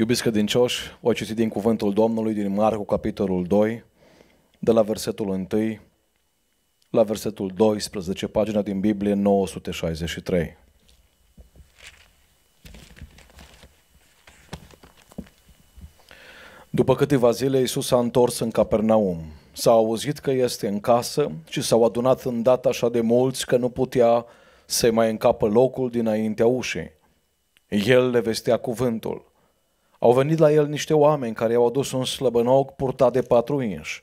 Iubiți credincioși, o citi din cuvântul Domnului din Marcu, capitolul 2, de la versetul 1 la versetul 12, pagina din Biblie 963. După câteva zile, Isus s-a întors în Capernaum. S-a auzit că este în casă și s-au adunat în data așa de mulți că nu putea să mai încapă locul dinaintea ușii. El le vestea cuvântul. Au venit la el niște oameni care i-au adus un slăbănoc purtat de patru inși.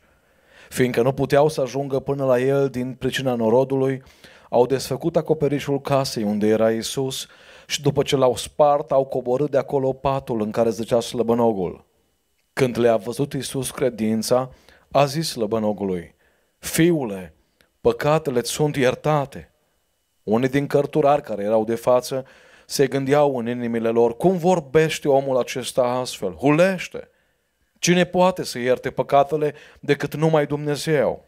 Fiindcă nu puteau să ajungă până la el din pricina norodului, au desfăcut acoperișul casei unde era Isus și după ce l-au spart, au coborât de acolo patul în care zicea slăbănogul. Când le-a văzut Isus credința, a zis slăbănogului, Fiule, păcatele sunt iertate. Unii din cărturari care erau de față se gândeau în inimile lor, cum vorbește omul acesta astfel? Hulește! Cine poate să ierte păcatele decât numai Dumnezeu?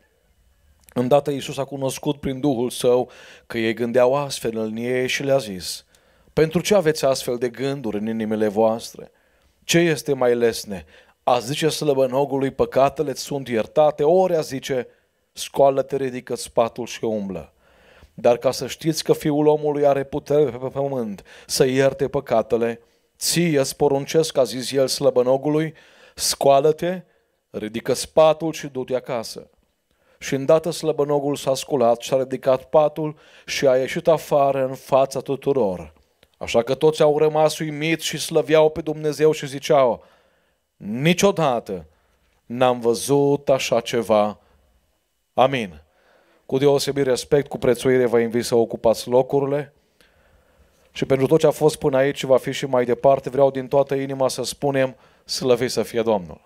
Îndată Iisus a cunoscut prin Duhul Său că ei gândeau astfel în ei și le-a zis, Pentru ce aveți astfel de gânduri în inimile voastre? Ce este mai lesne? A zice slăbănogului, păcatele sunt iertate, ori a zice, scoală-te, ridică spatul și umblă. Dar ca să știți că Fiul omului are putere pe pământ să ierte păcatele, ție îți poruncesc, a zis el slăbănogului, scoală-te, ridică spatul și du-te acasă. Și îndată slăbănogul s-a sculat și a ridicat patul și a ieșit afară în fața tuturor. Așa că toți au rămas uimiți și slăveau pe Dumnezeu și ziceau, niciodată n-am văzut așa ceva. Amin. Cu deosebit respect, cu prețuire vă invit să ocupați locurile. Și pentru tot ce a fost până aici și va fi și mai departe, vreau din toată inima să spunem slăvit să fie Domnul.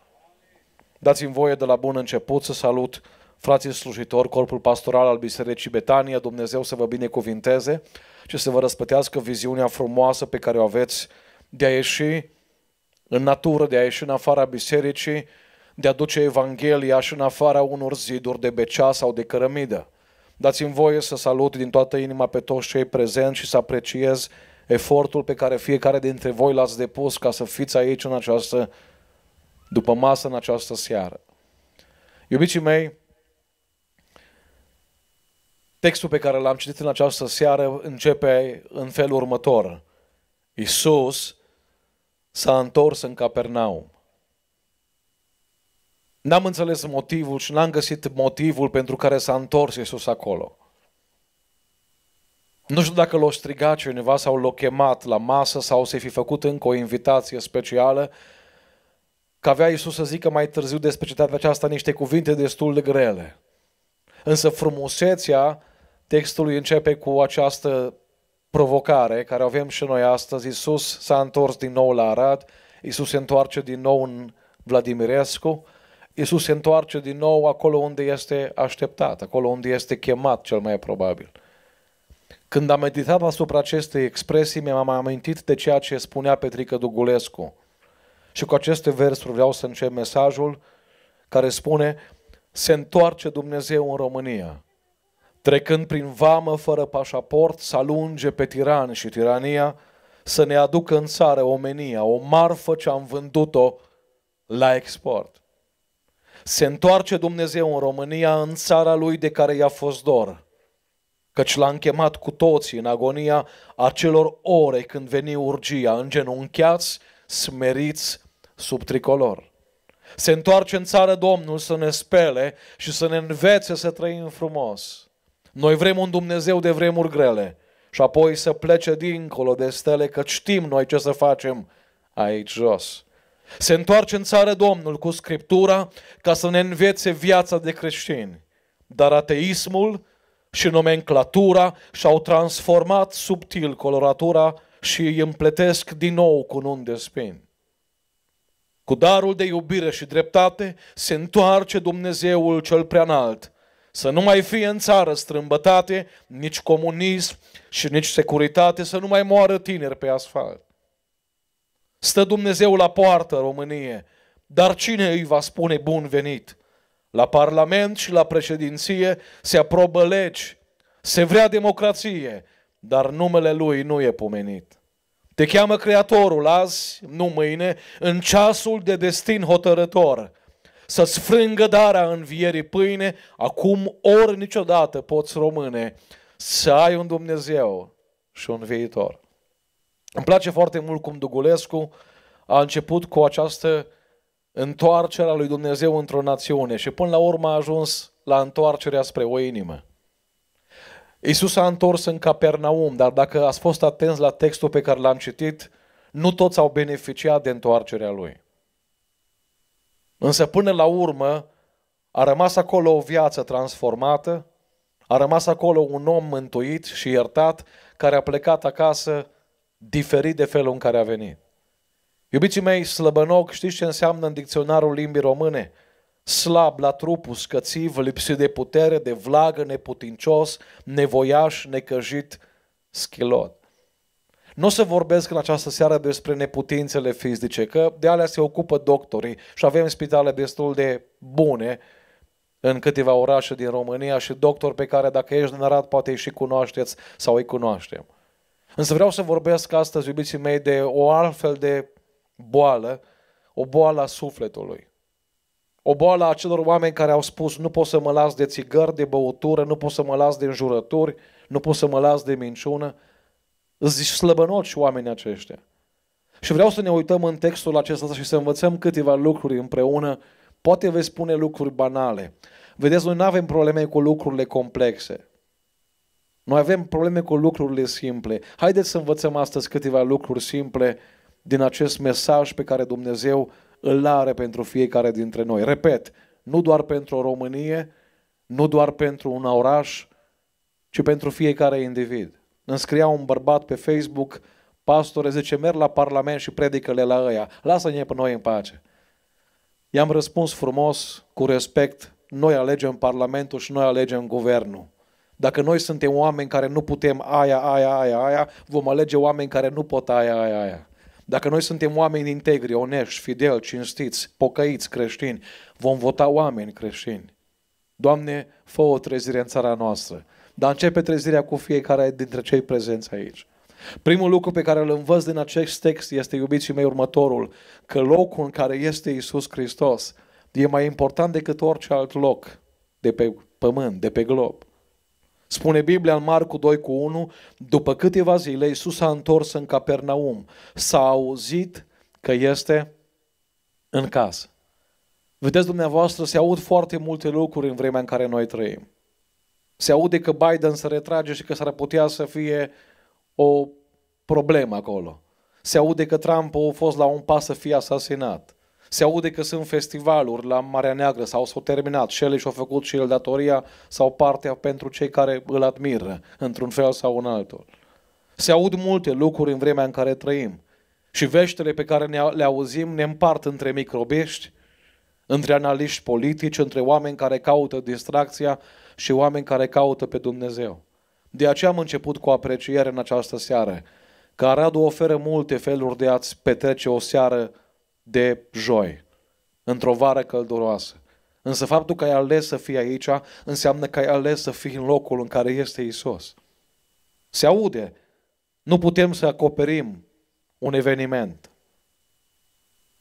Dați-mi voie de la bun început să salut frații slujitori, corpul pastoral al Bisericii Betania, Dumnezeu să vă binecuvinteze și să vă răspătească viziunea frumoasă pe care o aveți de a ieși în natură, de a ieși în afara bisericii de a duce Evanghelia și în afara unor ziduri de becea sau de cărămidă. Dați-mi voie să salut din toată inima pe toți cei prezenți și să apreciez efortul pe care fiecare dintre voi l-ați depus ca să fiți aici în această după masă în această seară. Iubiții mei, textul pe care l-am citit în această seară începe în felul următor. Isus s-a întors în Capernaum. N-am înțeles motivul și n-am găsit motivul pentru care s-a întors Iisus acolo. Nu știu dacă l-o striga cineva sau l-o chemat la masă sau să-i fi făcut încă o invitație specială, că avea Iisus să zică mai târziu despre cetatea aceasta niște cuvinte destul de grele. Însă frumusețea textului începe cu această provocare care o avem și noi astăzi. Iisus s-a întors din nou la Arad, Iisus se întoarce din nou în Vladimirescu, Isus se întoarce din nou acolo unde este așteptat, acolo unde este chemat cel mai probabil. Când am meditat asupra acestei expresii, mi-am amintit de ceea ce spunea Petrică Dugulescu. Și cu aceste versuri vreau să încep mesajul care spune Se întoarce Dumnezeu în România, trecând prin vamă fără pașaport, să alunge pe tiran și tirania, să ne aducă în țară omenia, o marfă ce am vândut-o la export. Se întoarce Dumnezeu în România, în țara lui de care i-a fost dor, căci l-a închemat cu toții în agonia acelor ore când veni urgia, îngenunchiați, smeriți sub tricolor. Se întoarce în țară Domnul să ne spele și să ne învețe să trăim frumos. Noi vrem un Dumnezeu de vremuri grele și apoi să plece dincolo de stele, că știm noi ce să facem aici jos. Se întoarce în țară Domnul cu Scriptura ca să ne învețe viața de creștini. Dar ateismul și nomenclatura și-au transformat subtil coloratura și îi împletesc din nou cu un de spin. Cu darul de iubire și dreptate se întoarce Dumnezeul cel preanalt, să nu mai fie în țară strâmbătate, nici comunism și nici securitate, să nu mai moară tineri pe asfalt. Stă Dumnezeu la poartă Românie, dar cine îi va spune bun venit? La Parlament și la președinție se aprobă legi, se vrea democrație, dar numele Lui nu e pomenit. Te cheamă Creatorul azi, nu mâine, în ceasul de destin hotărător. Să-ți frângă darea învierii pâine, acum ori niciodată poți române, să ai un Dumnezeu și un viitor. Îmi place foarte mult cum Dugulescu a început cu această întoarcere a lui Dumnezeu într-o națiune și până la urmă a ajuns la întoarcerea spre o inimă. Iisus a întors în Capernaum, dar dacă ați fost atenți la textul pe care l-am citit, nu toți au beneficiat de întoarcerea lui. Însă până la urmă a rămas acolo o viață transformată, a rămas acolo un om mântuit și iertat care a plecat acasă diferit de felul în care a venit. Iubiții mei, slăbănoc, știți ce înseamnă în dicționarul limbii române? Slab la trup, uscățiv, lipsit de putere, de vlagă, neputincios, nevoiaș, necăjit, schilot. Nu o să vorbesc în această seară despre neputințele fizice, că de alea se ocupă doctorii și avem spitale destul de bune în câteva orașe din România și doctori pe care dacă ești din Arad poate și cunoașteți sau îi cunoaștem. Însă vreau să vorbesc astăzi, iubiții mei, de o altfel de boală, o boală a sufletului. O boală a celor oameni care au spus nu pot să mă las de țigări, de băutură, nu pot să mă las de înjurături, nu pot să mă las de minciună. Îți zici slăbănoci oamenii aceștia. Și vreau să ne uităm în textul acesta și să învățăm câteva lucruri împreună. Poate vei spune lucruri banale. Vedeți, noi nu avem probleme cu lucrurile complexe. Noi avem probleme cu lucrurile simple. Haideți să învățăm astăzi câteva lucruri simple din acest mesaj pe care Dumnezeu îl are pentru fiecare dintre noi. Repet, nu doar pentru o Românie, nu doar pentru un oraș, ci pentru fiecare individ. scria un bărbat pe Facebook, pastore, zice, merg la Parlament și predică-le la ăia, lasă-ne pe noi în pace. I-am răspuns frumos, cu respect, noi alegem Parlamentul și noi alegem Guvernul. Dacă noi suntem oameni care nu putem aia, aia, aia, aia, vom alege oameni care nu pot aia, aia, aia. Dacă noi suntem oameni integri, onești, fideli, cinstiți, pocăiți, creștini, vom vota oameni creștini. Doamne, fă o trezire în țara noastră. Dar începe trezirea cu fiecare dintre cei prezenți aici. Primul lucru pe care îl învăț din acest text este, iubiții mei, următorul, că locul în care este Isus Hristos e mai important decât orice alt loc de pe pământ, de pe glob. Spune Biblia în Marcu 2 cu 1, după câteva zile Iisus a întors în Capernaum. S-a auzit că este în casă. Vedeți dumneavoastră, se aud foarte multe lucruri în vremea în care noi trăim. Se aude că Biden se retrage și că s-ar putea să fie o problemă acolo. Se aude că Trump a fost la un pas să fie asasinat se aude că sunt festivaluri la Marea Neagră sau s-au terminat și ele și-au făcut și el datoria sau partea pentru cei care îl admiră, într-un fel sau în altul. Se aud multe lucruri în vremea în care trăim și veștile pe care le auzim ne împart între microbești, între analiști politici, între oameni care caută distracția și oameni care caută pe Dumnezeu. De aceea am început cu apreciere în această seară, că Aradu oferă multe feluri de a-ți petrece o seară de joi, într-o vară călduroasă. Însă faptul că ai ales să fii aici înseamnă că ai ales să fii în locul în care este Isus. Se aude. Nu putem să acoperim un eveniment.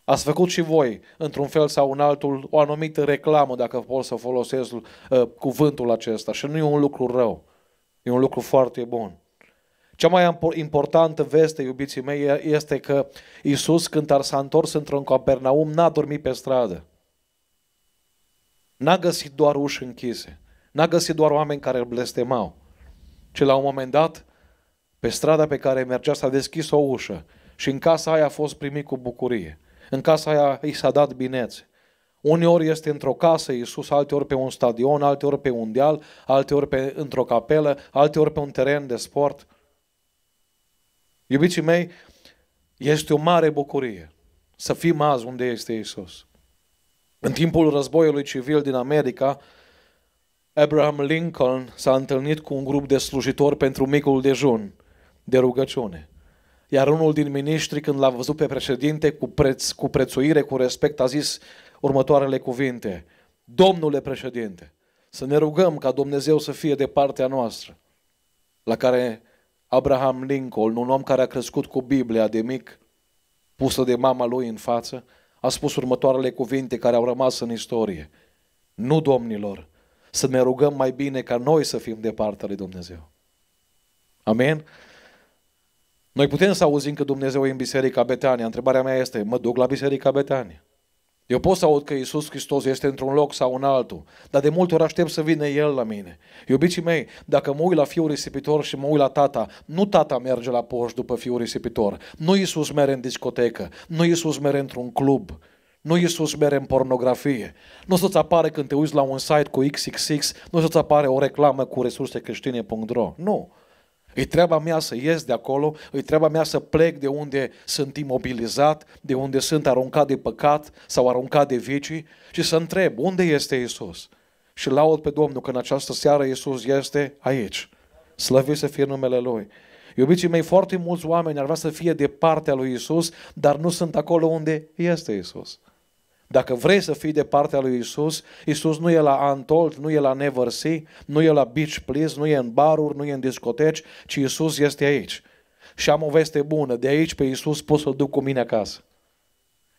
Ați făcut și voi, într-un fel sau în altul, o anumită reclamă, dacă pot să folosesc uh, cuvântul acesta. Și nu e un lucru rău. E un lucru foarte bun. Cea mai importantă veste, iubiții mei, este că Isus, când s-a întors într-un Capernaum, n-a dormit pe stradă. N-a găsit doar uși închise. N-a găsit doar oameni care îl blestemau. Ci la un moment dat, pe strada pe care mergea s-a deschis o ușă și în casa aia a fost primit cu bucurie. În casa aia i s-a dat binețe. Uneori este într-o casă Iisus, alteori pe un stadion, alteori pe un deal, alteori pe, într-o capelă, alteori pe un teren de sport. Iubiții mei, este o mare bucurie să fim azi unde este Isus. În timpul războiului civil din America, Abraham Lincoln s-a întâlnit cu un grup de slujitori pentru micul dejun, de rugăciune. Iar unul din miniștri, când l-a văzut pe președinte cu, preț, cu prețuire, cu respect, a zis următoarele cuvinte. Domnule președinte, să ne rugăm ca Dumnezeu să fie de partea noastră. La care Abraham Lincoln, un om care a crescut cu Biblia de mic, pusă de mama lui în față, a spus următoarele cuvinte care au rămas în istorie. Nu, domnilor, să ne rugăm mai bine ca noi să fim de partea lui Dumnezeu. Amen? Noi putem să auzim că Dumnezeu e în Biserica Betania. Întrebarea mea este, mă duc la Biserica Betania? Eu pot să aud că Isus Hristos este într-un loc sau în altul, dar de multe ori aștept să vină El la mine. Iubiții mei, dacă mă uit la fiul risipitor și mă uit la tata, nu tata merge la poș după fiul risipitor, nu Isus mere în discotecă, nu Isus mere într-un club, nu Isus mere în pornografie. Nu o să-ți apare când te uiți la un site cu XXX, nu o să-ți apare o reclamă cu resurse creștine.ro. Nu. E treaba mea să ies de acolo, e treaba mea să plec de unde sunt imobilizat, de unde sunt aruncat de păcat sau aruncat de vicii și să întreb unde este Isus. Și laud pe Domnul că în această seară Isus este aici. Slăvit să fie numele Lui. Iubiții mei, foarte mulți oameni ar vrea să fie de partea lui Isus, dar nu sunt acolo unde este Isus. Dacă vrei să fii de partea lui Isus, Isus nu e la Antolt, nu e la Neversi, nu e la Beach Please, nu e în baruri, nu e în discoteci, ci Isus este aici. Și am o veste bună, de aici pe Isus pot să-L duc cu mine acasă.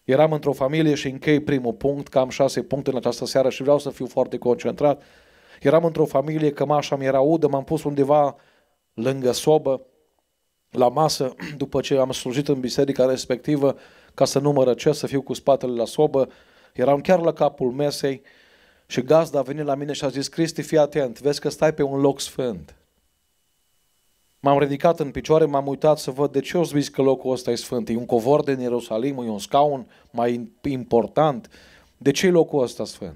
Eram într-o familie și închei primul punct, cam șase puncte în această seară și vreau să fiu foarte concentrat. Eram într-o familie, cămașa mi era udă, m-am pus undeva lângă sobă, la masă, după ce am slujit în biserica respectivă, ca să nu mă răcesc, să fiu cu spatele la sobă. Eram chiar la capul mesei și gazda a venit la mine și a zis, Cristi, fii atent, vezi că stai pe un loc sfânt. M-am ridicat în picioare, m-am uitat să văd de ce o zis că locul ăsta e sfânt. E un covor din Ierusalim, e un scaun mai important. De ce e locul ăsta sfânt?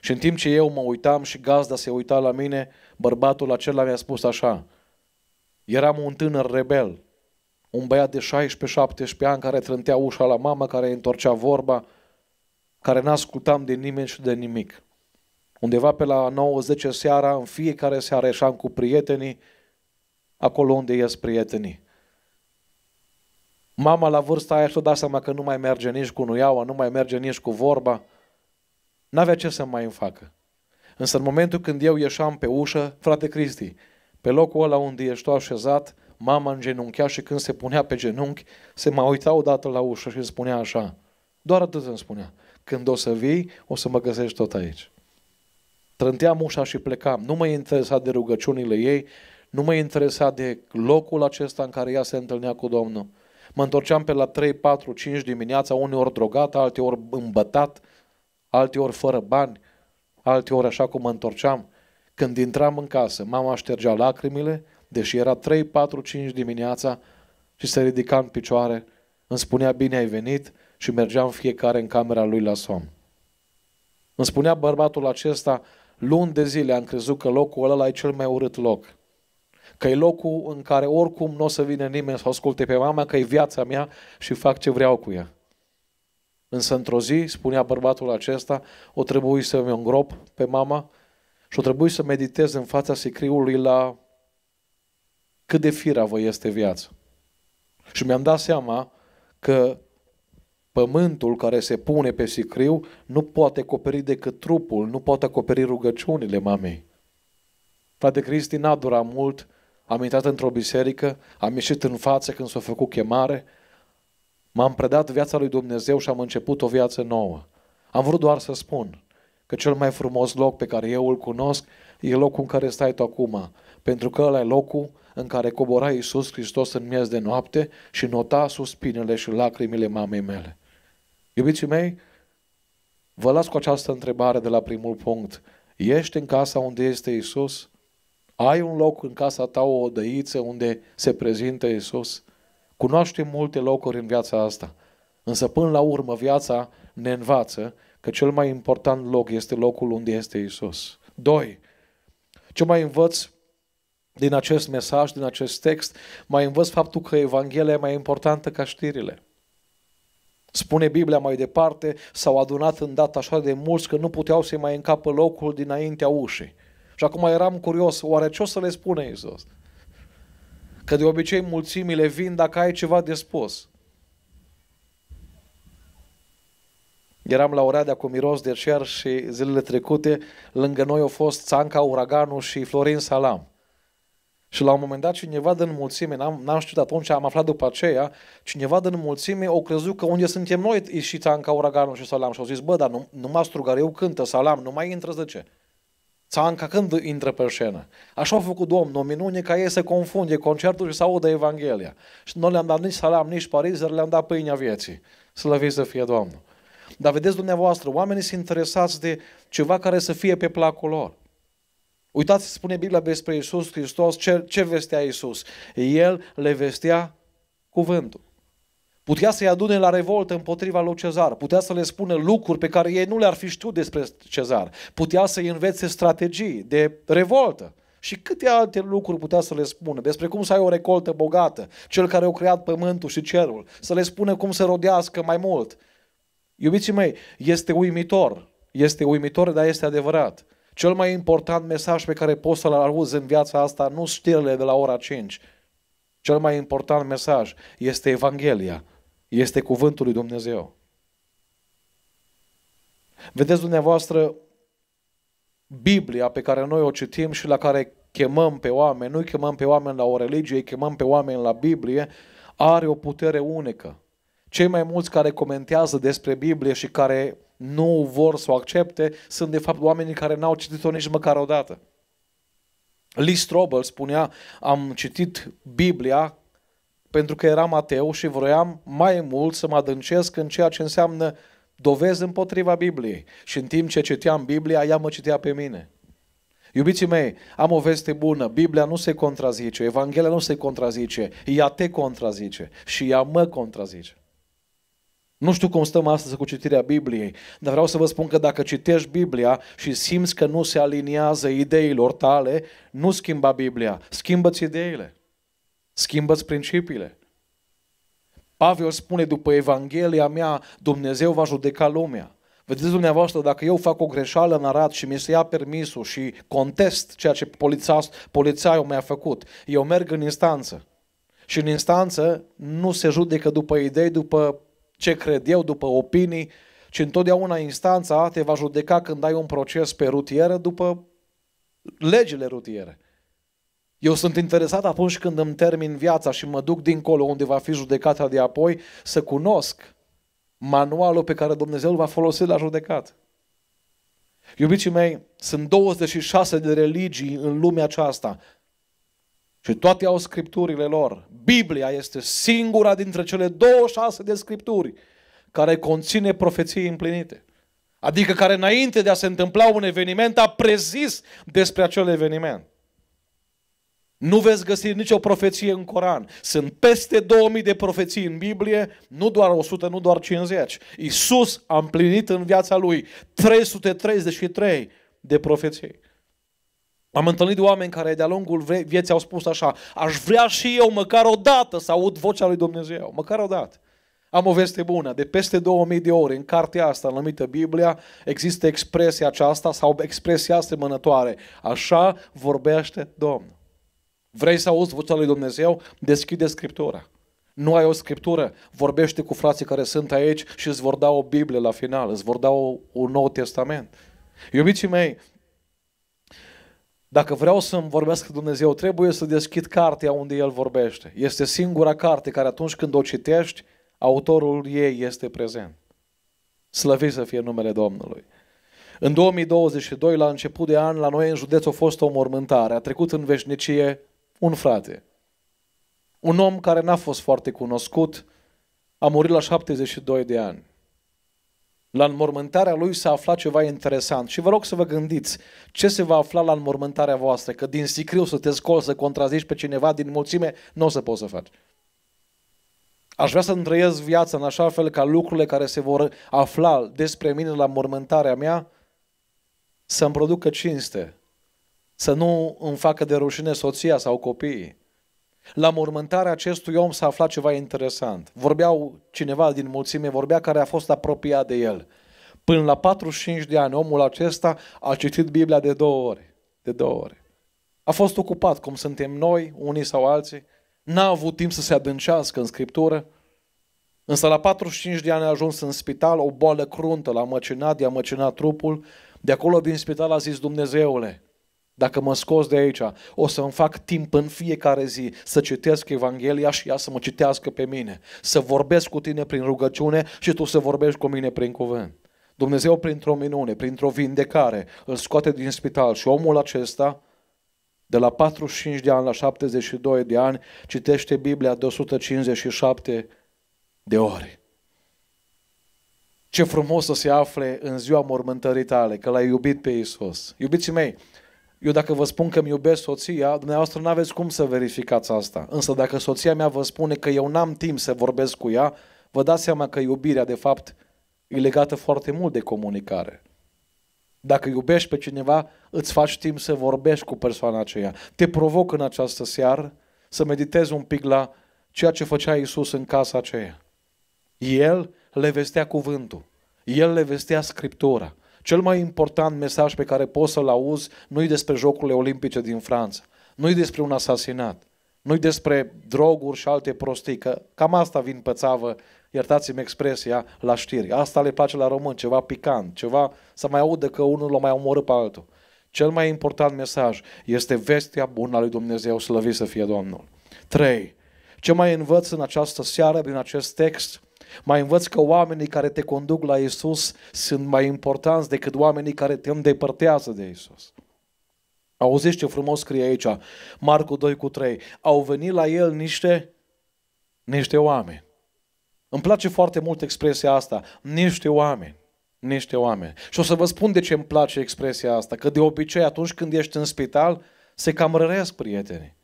Și în timp ce eu mă uitam și gazda se uita la mine, bărbatul acela mi-a spus așa, eram un tânăr rebel, un băiat de 16-17 ani care trântea ușa la mama, care întorcea vorba, care n-ascultam de nimeni și de nimic. Undeva pe la 9-10 seara, în fiecare seară ieșeam cu prietenii, acolo unde ies prietenii. Mama la vârsta aia și-o da seama că nu mai merge nici cu nuiaua, nu mai merge nici cu vorba. N-avea ce să mai îmi facă. Însă în momentul când eu ieșeam pe ușă, frate Cristi, pe locul ăla unde ești tu așezat, mama genunchea și când se punea pe genunchi, se mai uita odată la ușă și îmi spunea așa. Doar atât îmi spunea. Când o să vii, o să mă găsești tot aici. Trânteam ușa și plecam. Nu mă interesa de rugăciunile ei, nu mă interesa de locul acesta în care ea se întâlnea cu Domnul. Mă întorceam pe la 3, 4, 5 dimineața, uneori drogat, alteori îmbătat, alteori fără bani, alteori așa cum mă întorceam. Când intram în casă, mama ștergea lacrimile, deși era 3, 4, 5 dimineața și se ridica în picioare, îmi spunea bine ai venit și mergeam fiecare în camera lui la somn. Îmi spunea bărbatul acesta, luni de zile am crezut că locul ăla e cel mai urât loc. Că e locul în care oricum nu o să vină nimeni să asculte pe mama, că e viața mea și fac ce vreau cu ea. Însă într-o zi, spunea bărbatul acesta, o trebuie să mi îngrop pe mama și o trebuie să meditez în fața sicriului la cât de firavă este viața. Și mi-am dat seama că pământul care se pune pe sicriu nu poate acoperi decât trupul, nu poate acoperi rugăciunile mamei. Frate Cristi n-a durat mult, am intrat într-o biserică, am ieșit în față când s-a făcut chemare, m-am predat viața lui Dumnezeu și am început o viață nouă. Am vrut doar să spun că cel mai frumos loc pe care eu îl cunosc e locul în care stai tu acum, pentru că ăla e locul în care cobora Iisus Hristos în miez de noapte și nota suspinele și lacrimile mamei mele. Iubiții mei, vă las cu această întrebare de la primul punct. Ești în casa unde este Iisus? Ai un loc în casa ta, o odăiță unde se prezintă Iisus? Cunoaștem multe locuri în viața asta, însă până la urmă viața ne învață că cel mai important loc este locul unde este Isus. 2. Ce mai învăț din acest mesaj, din acest text, mai învăț faptul că Evanghelia e mai importantă ca știrile. Spune Biblia mai departe, s-au adunat în data așa de mulți că nu puteau să-i mai încapă locul dinaintea ușii. Și acum eram curios, oare ce o să le spune Iisus? Că de obicei mulțimile vin dacă ai ceva de spus. Eram la Oradea cu miros de cer și zilele trecute lângă noi au fost Țanca, Uraganu și Florin Salam. Și la un moment dat cineva din mulțime, n-am, n-am știut atunci, am aflat după aceea, cineva din mulțime o crezut că unde suntem noi și Țanca, Uraganul și Salam. Și au zis, bă, dar nu, numai eu cântă, Salam, nu mai intră, zice. Țanca când intră pe scenă. Așa a făcut Domnul, minune ca ei se confunde concertul și să audă Evanghelia. Și nu le-am dat nici salam, nici parizer, le-am dat pâinea vieții. Slăviți să fie Domnul. Dar vedeți dumneavoastră, oamenii sunt interesați de ceva care să fie pe placul lor. Uitați, spune Biblia despre Iisus, Hristos, ce, ce vestea Iisus? El le vestea cuvântul. Putea să-i adune la revoltă împotriva lui Cezar, putea să le spună lucruri pe care ei nu le-ar fi știut despre Cezar, putea să-i învețe strategii de revoltă. Și câte alte lucruri putea să le spună? Despre cum să ai o recoltă bogată, cel care a creat pământul și cerul, să le spună cum să rodească mai mult. Iubiții mei, este uimitor, este uimitor, dar este adevărat. Cel mai important mesaj pe care poți să-l auzi în viața asta nu știrile de la ora 5. Cel mai important mesaj este Evanghelia, este cuvântul lui Dumnezeu. Vedeți dumneavoastră, Biblia pe care noi o citim și la care chemăm pe oameni, nu chemăm pe oameni la o religie, îi chemăm pe oameni la Biblie, are o putere unică. Cei mai mulți care comentează despre Biblie și care nu vor să o accepte, sunt de fapt oamenii care n-au citit-o nici măcar o dată. Lee Strobel spunea, am citit Biblia pentru că eram ateu și vroiam mai mult să mă adâncesc în ceea ce înseamnă dovezi împotriva Bibliei. Și în timp ce citeam Biblia, ea mă citea pe mine. Iubiții mei, am o veste bună. Biblia nu se contrazice, Evanghelia nu se contrazice, ea te contrazice și ea mă contrazice. Nu știu cum stăm astăzi cu citirea Bibliei, dar vreau să vă spun că dacă citești Biblia și simți că nu se aliniază ideilor tale, nu schimba Biblia, schimbă-ți ideile, schimbă-ți principiile. Pavel spune după Evanghelia mea, Dumnezeu va judeca lumea. Vedeți dumneavoastră, dacă eu fac o greșeală în arat și mi se ia permisul și contest ceea ce polițas, polițaiul mi-a făcut, eu merg în instanță. Și în instanță nu se judecă după idei, după ce cred eu, după opinii, ci întotdeauna instanța te va judeca când ai un proces pe rutieră după legile rutiere. Eu sunt interesat atunci când îmi termin viața și mă duc dincolo unde va fi judecata de apoi să cunosc manualul pe care Dumnezeu îl va folosi la judecat. Iubiții mei, sunt 26 de religii în lumea aceasta. Și toate au scripturile lor. Biblia este singura dintre cele 26 de scripturi care conține profeții împlinite. Adică care înainte de a se întâmpla un eveniment a prezis despre acel eveniment. Nu veți găsi nicio profeție în Coran. Sunt peste 2000 de profeții în Biblie, nu doar 100, nu doar 50. Iisus a împlinit în viața lui 333 de profeții. Am întâlnit oameni care de-a lungul vieții au spus așa, aș vrea și eu măcar o dată să aud vocea lui Dumnezeu, măcar o dată. Am o veste bună, de peste 2000 de ori în cartea asta numită Biblia există expresia aceasta sau expresia asemănătoare. Așa vorbește Domnul. Vrei să auzi vocea lui Dumnezeu? Deschide Scriptura. Nu ai o scriptură, vorbește cu frații care sunt aici și îți vor da o Biblie la final, îți vor da o, un nou testament. Iubiții mei, dacă vreau să-mi vorbesc Dumnezeu, trebuie să deschid cartea unde El vorbește. Este singura carte care atunci când o citești, autorul ei este prezent. Slăvit să fie numele Domnului. În 2022, la început de an, la noi în județ a fost o mormântare. A trecut în veșnicie un frate. Un om care n-a fost foarte cunoscut, a murit la 72 de ani. La înmormântarea lui s-a aflat ceva interesant și vă rog să vă gândiți ce se va afla la înmormântarea voastră, că din sicriu să te scol să contrazici pe cineva din mulțime, nu o să poți să faci. Aș vrea să întrăiesc viața în așa fel ca lucrurile care se vor afla despre mine la mormântarea mea să-mi producă cinste, să nu îmi facă de rușine soția sau copiii, la mormântarea acestui om s-a aflat ceva interesant. Vorbeau cineva din mulțime, vorbea care a fost apropiat de el. Până la 45 de ani, omul acesta a citit Biblia de două ori. De două ori. A fost ocupat, cum suntem noi, unii sau alții. N-a avut timp să se adâncească în Scriptură. Însă la 45 de ani a ajuns în spital, o boală cruntă l-a măcinat, i-a măcinat trupul. De acolo din spital a zis, Dumnezeule, dacă mă scos de aici, o să-mi fac timp în fiecare zi să citesc Evanghelia și ea să mă citească pe mine. Să vorbesc cu tine prin rugăciune și tu să vorbești cu mine prin cuvânt. Dumnezeu printr-o minune, printr-o vindecare, îl scoate din spital și omul acesta, de la 45 de ani la 72 de ani, citește Biblia de 157 de ori. Ce frumos să se afle în ziua mormântării tale, că l-ai iubit pe Isus. Iubiții mei, eu dacă vă spun că îmi iubesc soția, dumneavoastră nu aveți cum să verificați asta. Însă dacă soția mea vă spune că eu n-am timp să vorbesc cu ea, vă dați seama că iubirea, de fapt, e legată foarte mult de comunicare. Dacă iubești pe cineva, îți faci timp să vorbești cu persoana aceea. Te provoc în această seară să meditezi un pic la ceea ce făcea Isus în casa aceea. El le vestea cuvântul. El le vestea Scriptura. Cel mai important mesaj pe care poți să-l auzi nu e despre Jocurile Olimpice din Franța, nu e despre un asasinat, nu e despre droguri și alte prostii, că cam asta vin pe țavă, iertați-mi expresia, la știri. Asta le place la român, ceva picant, ceva să mai audă că unul l-a mai omorât pe altul. Cel mai important mesaj este vestea bună a lui Dumnezeu, slăvit să fie Domnul. 3. Ce mai învăț în această seară din acest text? Mai învăț că oamenii care te conduc la Isus sunt mai importanți decât oamenii care te îndepărtează de Isus. Auziți ce frumos scrie aici, Marcu 2 cu 3. Au venit la el niște, niște oameni. Îmi place foarte mult expresia asta, niște oameni niște oameni. Și o să vă spun de ce îmi place expresia asta, că de obicei atunci când ești în spital, se cam răresc prietenii.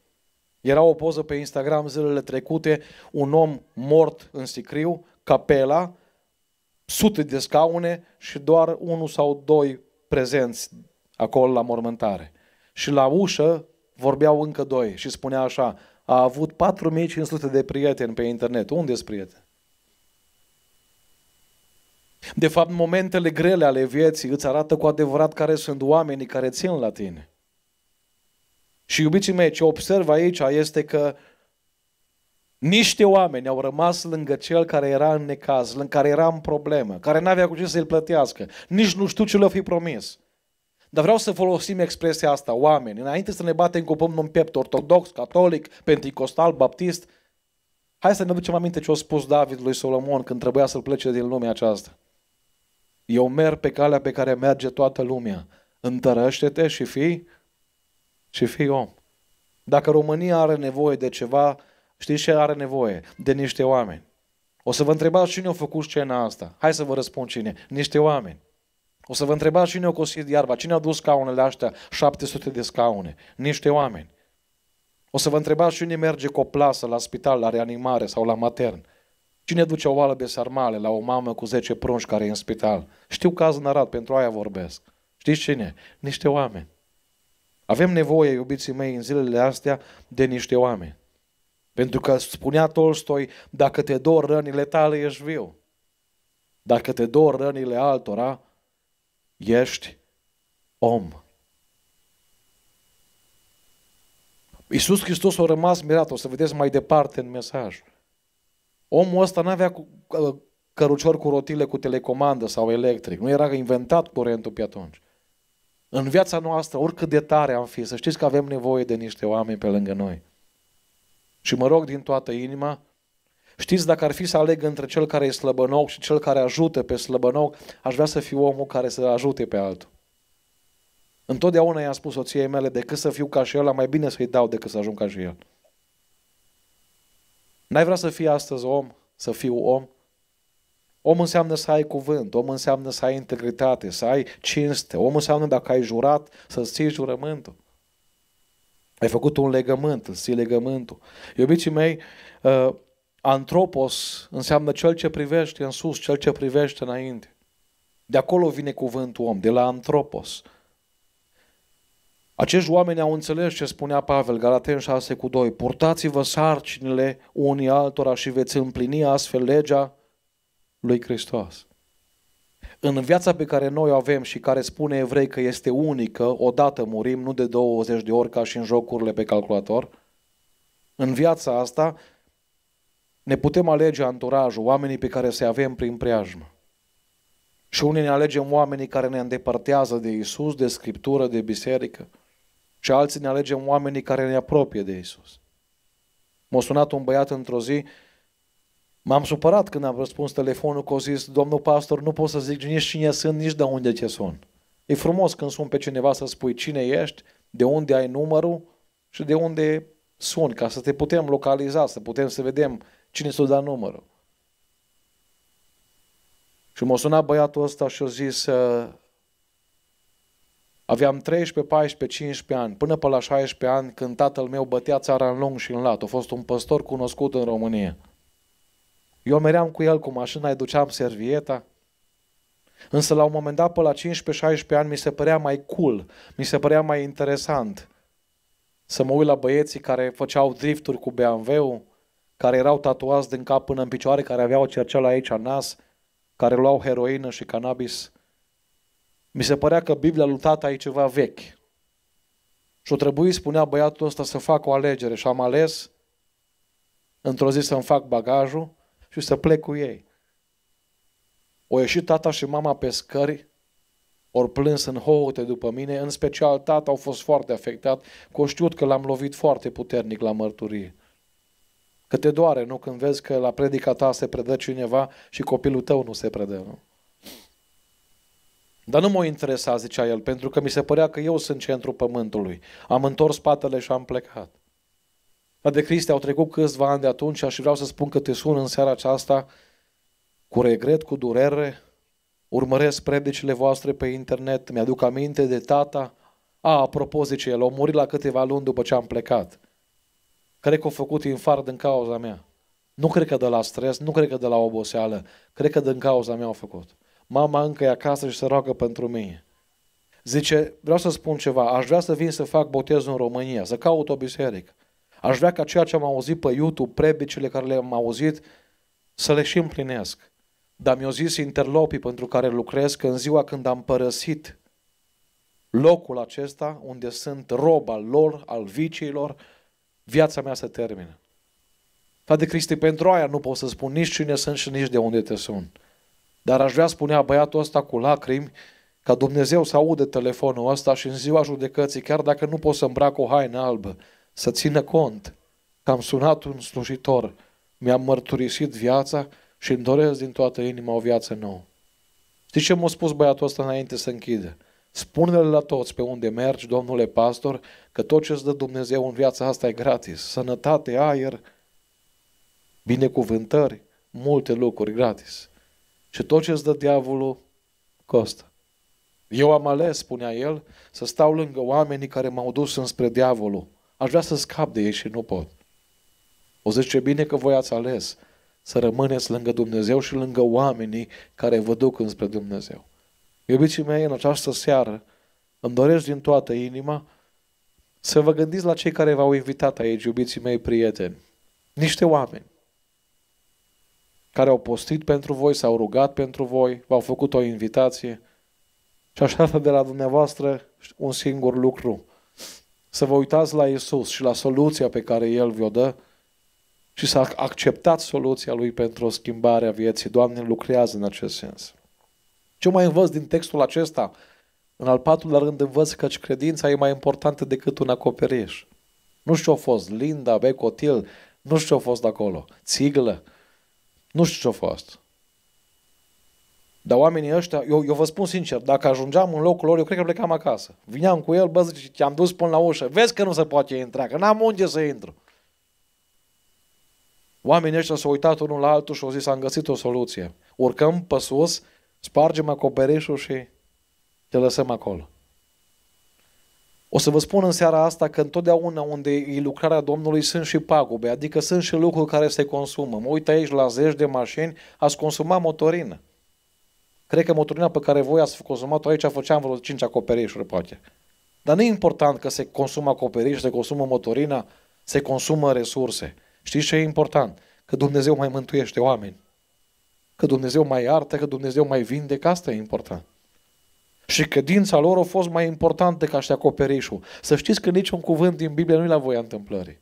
Era o poză pe Instagram zilele trecute, un om mort în sicriu, capela, sute de scaune și doar unul sau doi prezenți acolo la mormântare. Și la ușă vorbeau încă doi și spunea așa, a avut 4500 de prieteni pe internet. unde sunt prieteni? De fapt, momentele grele ale vieții îți arată cu adevărat care sunt oamenii care țin la tine. Și iubiții mei, ce observ aici este că niște oameni au rămas lângă cel care era în necaz, lângă care era în problemă, care n-avea cu ce să-l plătească, nici nu știu ce le-a fi promis. Dar vreau să folosim expresia asta, oameni, înainte să ne batem cu pumnul în piept, ortodox, catolic, pentecostal, baptist, hai să ne ducem aminte ce a spus David lui Solomon când trebuia să-l plece din lumea aceasta. Eu merg pe calea pe care merge toată lumea. Întărăște-te și fii și fii om. Dacă România are nevoie de ceva, știți ce are nevoie? De niște oameni. O să vă întrebați cine a făcut scena asta. Hai să vă răspund cine. Niște oameni. O să vă întrebați cine a cosit iarba, cine a dus scaunele astea, 700 de scaune. Niște oameni. O să vă întrebați cine merge cu o plasă la spital, la reanimare sau la matern. Cine duce o oală de sarmale la o mamă cu 10 prunci care e în spital? Știu caz în arat, pentru aia vorbesc. Știți cine? Niște oameni. Avem nevoie, iubiții mei, în zilele astea, de niște oameni. Pentru că spunea Tolstoi, dacă te dor rănile tale, ești viu. Dacă te dor rănile altora, ești om. Iisus Hristos a rămas mirat, o să vedeți mai departe în mesaj. Omul ăsta n-avea uh, cărucior cu rotile cu telecomandă sau electric. Nu era inventat curentul pe atunci. În viața noastră, oricât de tare am fi, să știți că avem nevoie de niște oameni pe lângă noi. Și mă rog din toată inima, știți, dacă ar fi să aleg între cel care e slăbănoc și cel care ajută pe slăbănoc, aș vrea să fiu omul care să ajute pe altul. Întotdeauna i-am spus soției mele, decât să fiu ca și el, mai bine să-i dau decât să ajung ca și el. N-ai vrea să fii astăzi om, să fiu om? Om înseamnă să ai cuvânt, om înseamnă să ai integritate, să ai cinste, om înseamnă dacă ai jurat să-ți ții jurământul. Ai făcut un legământ, îți ții legământul. Iubiții mei, uh, antropos înseamnă cel ce privește în sus, cel ce privește înainte. De acolo vine cuvântul om, de la antropos. Acești oameni au înțeles ce spunea Pavel, Galaten 6 cu 2. Purtați-vă sarcinile unii altora și veți împlini astfel legea lui Hristos. În viața pe care noi o avem și care spune evrei că este unică, odată murim, nu de 20 de ori ca și în jocurile pe calculator, în viața asta ne putem alege anturajul, oamenii pe care să avem prin preajmă. Și unii ne alegem oamenii care ne îndepărtează de Isus, de Scriptură, de biserică. Și alții ne alegem oamenii care ne apropie de Isus. M-a sunat un băiat într-o zi M-am supărat când am răspuns telefonul că a zis, domnul pastor, nu pot să zic nici cine sunt, nici de unde te sun. E frumos când sun pe cineva să spui cine ești, de unde ai numărul și de unde sun, ca să te putem localiza, să putem să vedem cine ți-a dat numărul. Și m-a sunat băiatul ăsta și a zis, ă, aveam 13, 14, 15 ani, până pe la 16 ani, când tatăl meu bătea țara în lung și în lat. A fost un păstor cunoscut în România. Eu meream cu el cu mașina, îi duceam servieta. Însă la un moment dat, pe la 15-16 ani, mi se părea mai cool, mi se părea mai interesant să mă uit la băieții care făceau drifturi cu BMW-ul, care erau tatuați din cap până în picioare, care aveau cerceală aici în nas, care luau heroină și cannabis. Mi se părea că Biblia lui tata e ceva vechi. Și o trebuie, spunea băiatul ăsta, să fac o alegere. Și am ales într-o zi să-mi fac bagajul și să plec cu ei. O ieșit tata și mama pe scări, ori plâns în hohote după mine, în special tata au fost foarte afectat, că știut că l-am lovit foarte puternic la mărturie. Că te doare, nu? Când vezi că la predica ta se predă cineva și copilul tău nu se predă, nu? Dar nu m-a interesat, zicea el, pentru că mi se părea că eu sunt centrul pământului. Am întors spatele și am plecat de Cristi, au trecut câțiva ani de atunci și vreau să spun că te sun în seara aceasta cu regret, cu durere. Urmăresc predicile voastre pe internet, mi-aduc aminte de tata. A, apropo, zice el, a murit la câteva luni după ce am plecat. Cred că a făcut infart din cauza mea. Nu cred că de la stres, nu cred că de la oboseală. Cred că din cauza mea au făcut. Mama încă e acasă și se roagă pentru mine. Zice, vreau să spun ceva, aș vrea să vin să fac botez în România, să caut o biserică. Aș vrea ca ceea ce am auzit pe YouTube, prebicile care le-am auzit, să le și împlinesc. Dar mi-au zis interlopii pentru care lucrez că în ziua când am părăsit locul acesta unde sunt rob al lor, al viciilor, viața mea se termină. Frate Cristi, pentru aia nu pot să spun nici cine sunt și nici de unde te sunt. Dar aș vrea spunea băiatul ăsta cu lacrimi ca Dumnezeu să audă telefonul ăsta și în ziua judecății, chiar dacă nu pot să îmbrac o haină albă, să țină cont că am sunat un slujitor, mi-am mărturisit viața și îmi doresc din toată inima o viață nouă. Știi ce m-a spus băiatul ăsta înainte să închidă? Spune-le la toți pe unde mergi, domnule pastor, că tot ce îți dă Dumnezeu în viața asta e gratis. Sănătate, aer, binecuvântări, multe lucruri gratis. Și tot ce îți dă diavolul costă. Eu am ales, spunea el, să stau lângă oamenii care m-au dus înspre diavolul Aș vrea să scap de ei și nu pot. O zice bine că voi ați ales să rămâneți lângă Dumnezeu și lângă oamenii care vă duc înspre Dumnezeu. Iubiții mei, în această seară, îmi doresc din toată inima să vă gândiți la cei care v-au invitat aici, iubiții mei prieteni. Niște oameni care au postit pentru voi, s-au rugat pentru voi, v-au făcut o invitație și așa de la dumneavoastră un singur lucru – să vă uitați la Isus și la soluția pe care El vi-o dă și să acceptați soluția Lui pentru o schimbare a vieții. Doamne, lucrează în acest sens. Ce mai învăț din textul acesta? În al patrulea rând învăț că credința e mai importantă decât un acoperiș. Nu știu ce a fost Linda, Becotil, nu știu ce a fost acolo. Țiglă, nu știu ce a fost. Dar oamenii ăștia, eu, eu vă spun sincer, dacă ajungeam în locul lor, eu cred că plecam acasă. Vineam cu el, bă, zice, te-am dus până la ușă. Vezi că nu se poate intra, că n-am unde să intru. Oamenii ăștia s-au uitat unul la altul și au zis, am găsit o soluție. Urcăm pe sus, spargem acoperișul și te lăsăm acolo. O să vă spun în seara asta că întotdeauna unde e lucrarea Domnului sunt și pagube, adică sunt și lucruri care se consumă. Mă uit aici la zeci de mașini, ați consumat motorină. Cred că motorina pe care voi ați consumat-o aici făceam vreo 5 acoperișuri, poate. Dar nu e important că se consumă acoperiș, se consumă motorina, se consumă resurse. Știți ce e important? Că Dumnezeu mai mântuiește oameni. Că Dumnezeu mai iartă, că Dumnezeu mai vindecă, asta e important. Și credința lor a fost mai importantă ca și acoperișul. Să știți că niciun cuvânt din Biblie nu e la voia întâmplării.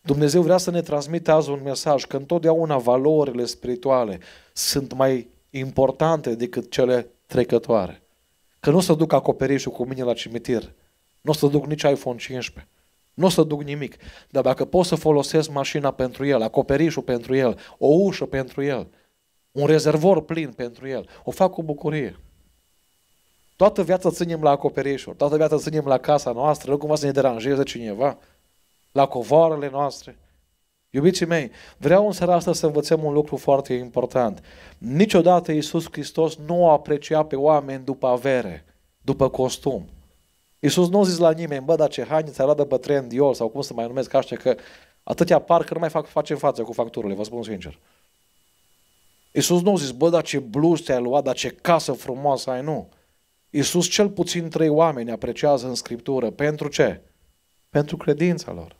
Dumnezeu vrea să ne transmită azi un mesaj că întotdeauna valorile spirituale sunt mai importante decât cele trecătoare. Că nu o să duc acoperișul cu mine la cimitir, nu o să duc nici iPhone 15, nu o să duc nimic, dar dacă pot să folosesc mașina pentru el, acoperișul pentru el, o ușă pentru el, un rezervor plin pentru el, o fac cu bucurie. Toată viața ținem la acoperișuri, toată viața ținem la casa noastră, nu cumva să ne deranjeze cineva, la covoarele noastre. Iubiții mei, vreau în seara asta să învățăm un lucru foarte important. Niciodată Iisus Hristos nu a aprecia pe oameni după avere, după costum. Iisus nu a zis la nimeni, bă, dar ce haine ți arată pe iol” sau cum să mai numesc așa, că atâtea par că nu mai fac, facem față cu facturile, vă spun sincer. Iisus nu a zis, bă, dar ce bluz ți-ai luat, dar ce casă frumoasă ai, nu. Iisus cel puțin trei oameni apreciază în Scriptură. Pentru ce? Pentru credința lor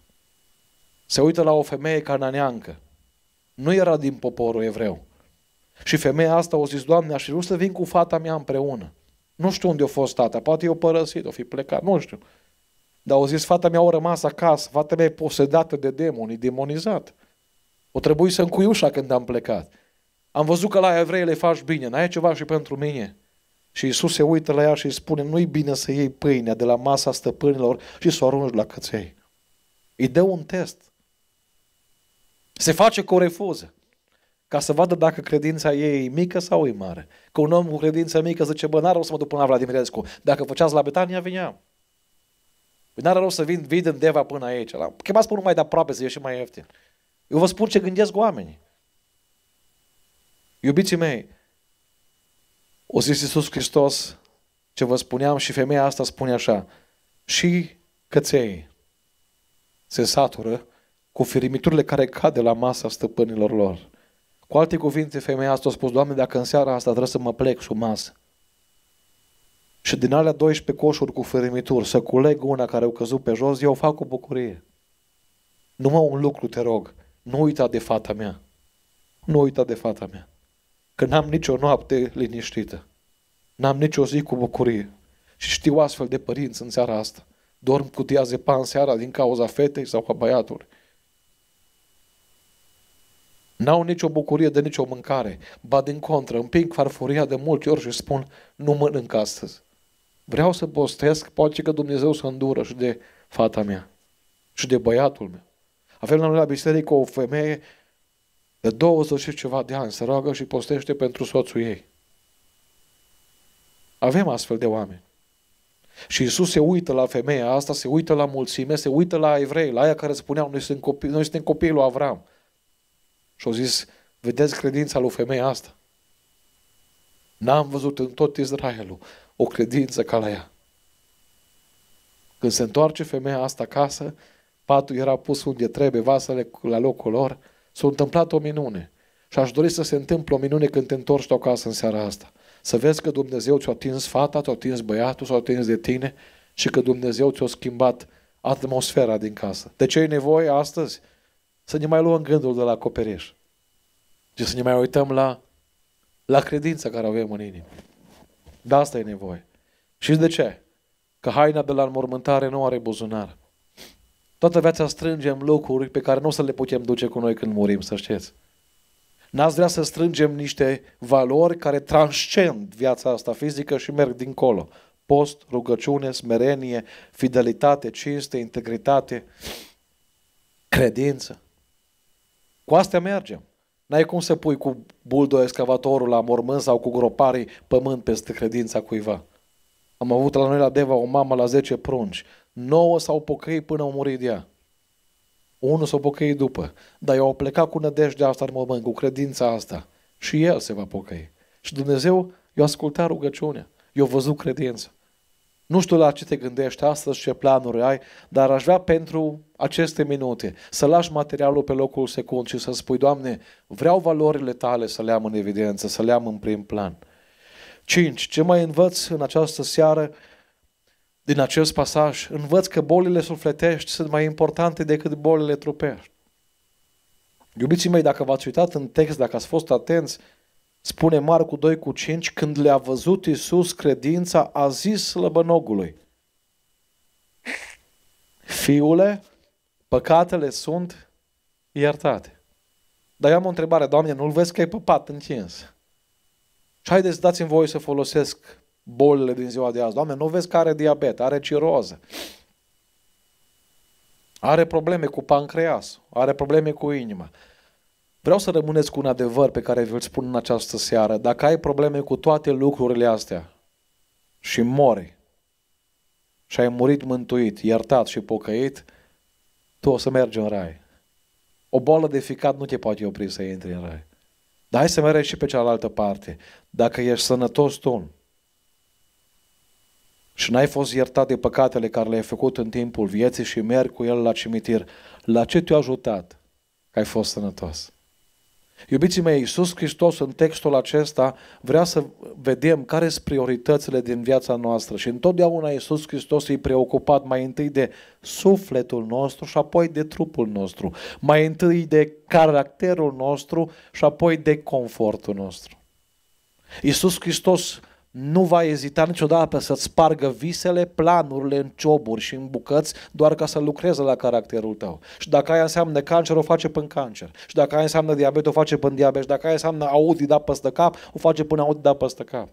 se uită la o femeie cananeancă. Nu era din poporul evreu. Și femeia asta o zis, Doamne, aș vrea să vin cu fata mea împreună. Nu știu unde a fost tata, poate eu părăsit, o fi plecat, nu știu. Dar au zis, fata mea a rămas acasă, fata mea e posedată de demoni, demonizat. O trebuie să încui ușa când am plecat. Am văzut că la evrei le faci bine, n-ai ceva și pentru mine. Și Isus se uită la ea și îi spune, nu-i bine să iei pâinea de la masa stăpânilor și să o arunci la căței. Îi dă un test. Se face cu o refuză. Ca să vadă dacă credința ei e mică sau e mare. Că un om cu credință mică zice, bă, n-are rost să mă duc până la Vladimirescu. Dacă făceați la Betania, veneam. Păi n-are rost să vin, vin în Deva până aici. La... Chemați pe unul mai de aproape să ieși mai ieftin. Eu vă spun ce gândesc oamenii. Iubiții mei, o zis Iisus Hristos ce vă spuneam și femeia asta spune așa, și căței se satură cu firimiturile care cad de la masa stăpânilor lor. Cu alte cuvinte, femeia asta a spus, Doamne, dacă în seara asta trebuie să mă plec sub masă, și din alea 12 coșuri cu fărimituri, să culeg una care au căzut pe jos, eu o fac cu bucurie. Numai un lucru, te rog, nu uita de fata mea. Nu uita de fata mea. Că n-am nicio noapte liniștită. N-am nicio zi cu bucurie. Și știu astfel de părinți în seara asta. Dorm cu tiaze pan seara din cauza fetei sau a băiatului. N-au nicio bucurie de nicio mâncare. Ba din contră, împing farfuria de multe ori și spun, nu mănânc astăzi. Vreau să postesc, poate că Dumnezeu să îndură și de fata mea și de băiatul meu. Avem la noi la biserică o femeie de 20 și ceva de ani, se roagă și postește pentru soțul ei. Avem astfel de oameni. Și Isus se uită la femeia asta, se uită la mulțime, se uită la evrei, la aia care spuneau, noi suntem, copii, noi suntem copiii lui Avram. Și au zis, vedeți credința lui femeia asta? N-am văzut în tot Israelul o credință ca la ea. Când se întoarce femeia asta acasă, patul era pus unde trebuie, vasele la locul lor, s-a întâmplat o minune. Și aș dori să se întâmple o minune când te întorci la acasă în seara asta. Să vezi că Dumnezeu ți-a atins fata, ți-a atins băiatul, ți-a atins de tine și că Dumnezeu ți-a schimbat atmosfera din casă. De ce ai nevoie astăzi? să ne mai luăm gândul de la copereș. Și să ne mai uităm la, la credința care avem în inimă. De asta e nevoie. Și de ce? Că haina de la înmormântare nu are buzunar. Toată viața strângem lucruri pe care nu o să le putem duce cu noi când murim, să știți. N-ați vrea să strângem niște valori care transcend viața asta fizică și merg dincolo. Post, rugăciune, smerenie, fidelitate, cinste, integritate, credință. Cu astea mergem. N-ai cum să pui cu buldo excavatorul la mormânt sau cu groparii pământ peste credința cuiva. Am avut la noi la Deva o mamă la 10 prunci. 9 s-au pocăit până au murit de ea. Unul s-a pocăit după. Dar eu au plecat cu nădejdea asta în mormânt, cu credința asta. Și el se va pocăi. Și Dumnezeu i-a ascultat rugăciunea. I-a văzut credința. Nu știu la ce te gândești astăzi, ce planuri ai, dar aș vrea pentru aceste minute să lași materialul pe locul secund și să spui, Doamne, vreau valorile tale să le am în evidență, să le am în prim plan. 5. Ce mai învăț în această seară din acest pasaj? Învăț că bolile sufletești sunt mai importante decât bolile trupești. Iubiții mei, dacă v-ați uitat în text, dacă ați fost atenți, Spune Marcu 2 cu 5, când le-a văzut Iisus credința, a zis slăbănogului, Fiule, păcatele sunt iertate. Dar eu am o întrebare, Doamne, nu-l vezi că e păpat încins. Și haideți, dați-mi voie să folosesc bolile din ziua de azi. Doamne, nu vezi că are diabet, are ciroză, are probleme cu pancreas, are probleme cu inima, Vreau să rămâneți cu un adevăr pe care vi-l spun în această seară. Dacă ai probleme cu toate lucrurile astea și mori și ai murit mântuit, iertat și pocăit, tu o să mergi în rai. O boală de ficat nu te poate opri să intri în rai. Dar hai să mergi și pe cealaltă parte. Dacă ești sănătos tu și n-ai fost iertat de păcatele care le-ai făcut în timpul vieții și mergi cu el la cimitir, la ce te-a ajutat că ai fost sănătos? Iubiții mei, Iisus Hristos în textul acesta vrea să vedem care sunt prioritățile din viața noastră și întotdeauna Iisus Hristos e preocupat mai întâi de sufletul nostru și apoi de trupul nostru, mai întâi de caracterul nostru și apoi de confortul nostru. Iisus Hristos nu va ezita niciodată să-ți spargă visele, planurile în cioburi și în bucăți doar ca să lucreze la caracterul tău. Și dacă aia înseamnă cancer, o face până cancer. Și dacă aia înseamnă diabet, o face până diabet. Și dacă aia înseamnă Audi da păstă cap, o face până Audi da păstă cap.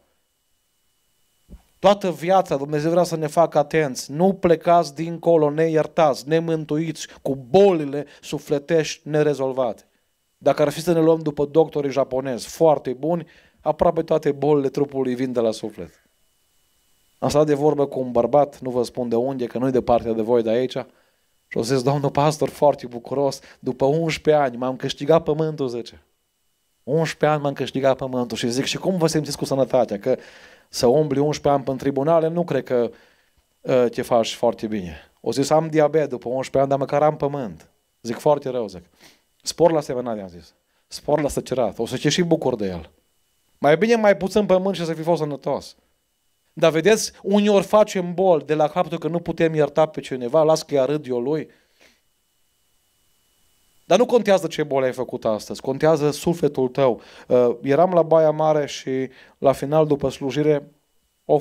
Toată viața Dumnezeu vrea să ne facă atenți. Nu plecați dincolo, ne iertați, ne mântuiți cu bolile sufletești nerezolvate. Dacă ar fi să ne luăm după doctorii japonezi foarte buni, aproape toate bolile trupului vin de la suflet. Am stat de vorbă cu un bărbat, nu vă spun de unde, că nu-i departe de voi de aici, și o zis, domnul pastor, foarte bucuros, după 11 ani m-am câștigat pământul, zice. 11 ani m-am câștigat pământul și zic, și cum vă simțiți cu sănătatea? Că să umbli 11 ani până tribunale, nu cred că uh, te faci foarte bine. O zis, am diabet după 11 ani, dar măcar am pământ. Zic, foarte rău, zic. Spor la semenare, am zis. Spor la săcerat. O să te și bucur de el. Mai bine mai puțin pământ și să fi fost sănătos. Dar vedeți, unii ori facem bol de la faptul că nu putem ierta pe cineva, las că-i a eu lui. Dar nu contează ce bol ai făcut astăzi, contează sufletul tău. Uh, eram la Baia Mare și la final, după slujire, o,